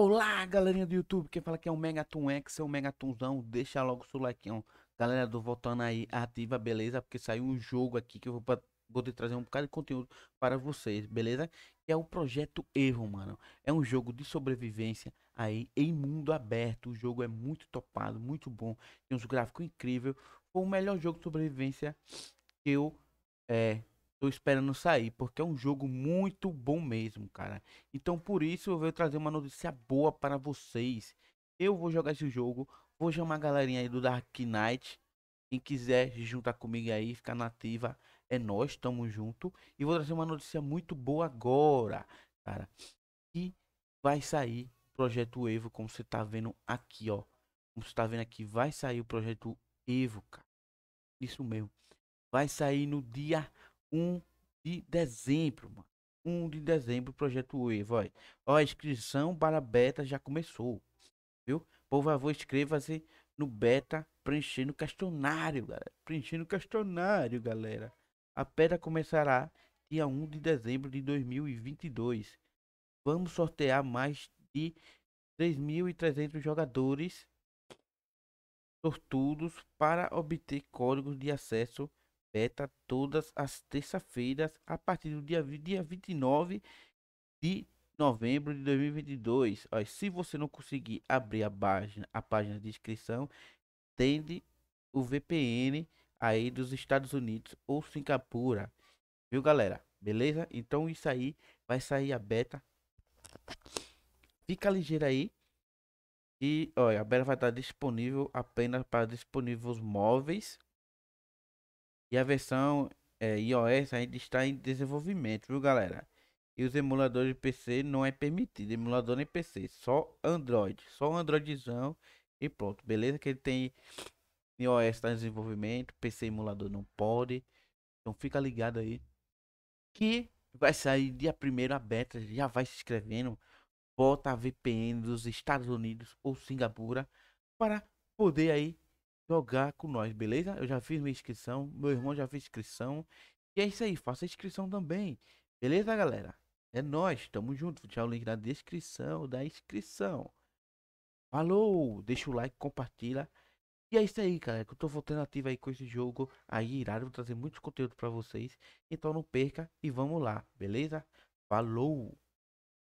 Olá, galerinha do YouTube. Quem fala que é o Megaton X, é o Megatonzão. Deixa logo o seu like. Ó. Galera do Voltando aí, ativa, beleza? Porque saiu um jogo aqui que eu vou, poder trazer um bocado de conteúdo para vocês, beleza? Que é o Projeto Erro, mano. É um jogo de sobrevivência aí em mundo aberto. O jogo é muito topado, muito bom. Tem uns gráficos incríveis. Foi o melhor jogo de sobrevivência que eu é, tô esperando sair, porque é um jogo muito bom mesmo, cara. Então por isso eu vou trazer uma notícia boa para vocês. Eu vou jogar esse jogo, vou chamar a galerinha aí do Dark Knight. Quem quiser juntar comigo aí, ficar nativa, é nós, tamo junto. E vou trazer uma notícia muito boa agora, cara. E vai sair o Projeto Evo, como você tá vendo aqui, ó. Como você tá vendo aqui, vai sair o Projeto Evo, cara. Isso mesmo. Vai sair no dia 1 de dezembro, mano. 1 de dezembro, projeto Wave, olha. Ó, a inscrição para beta já começou, viu? Por favor, inscreva-se no beta preenchendo questionário, galera. Preenchendo questionário, galera. A beta começará dia 1 de dezembro de 2022. Vamos sortear mais de 3.300 jogadores sortudos para obter códigos de acesso direta todas as terças-feiras a partir do dia, dia 29 de novembro de 2022. Olha, se você não conseguir abrir a página, a página de inscrição, tende o VPN aí dos Estados Unidos ou Singapura. Viu, galera? Beleza? Então isso aí vai sair a beta. Fica ligeiro aí. E olha, a beta vai estar disponível apenas para disponíveis móveis e a versão é, eh, iOS ainda está em desenvolvimento, viu galera? E os emuladores de PC não é permitido, emulador nem PC, só Android, só Androidzão e pronto, beleza? Que ele tem iOS está em desenvolvimento, PC emulador não pode, então fica ligado aí que vai sair dia primeiro a beta, já vai se inscrevendo, bota a VPN dos Estados Unidos ou Singapura para poder aí jogar com nós, beleza? Eu já fiz minha inscrição, meu irmão já fez inscrição. E é isso aí, faça inscrição também. Beleza, galera? É nós, tamo junto. Vou deixar o link na descrição da inscrição. Falou, deixa o like, compartilha. E é isso aí, galera, que eu tô voltando ativo aí com esse jogo aí irado, vou trazer muito conteúdo pra vocês. Então não perca e vamos lá, beleza? Falou!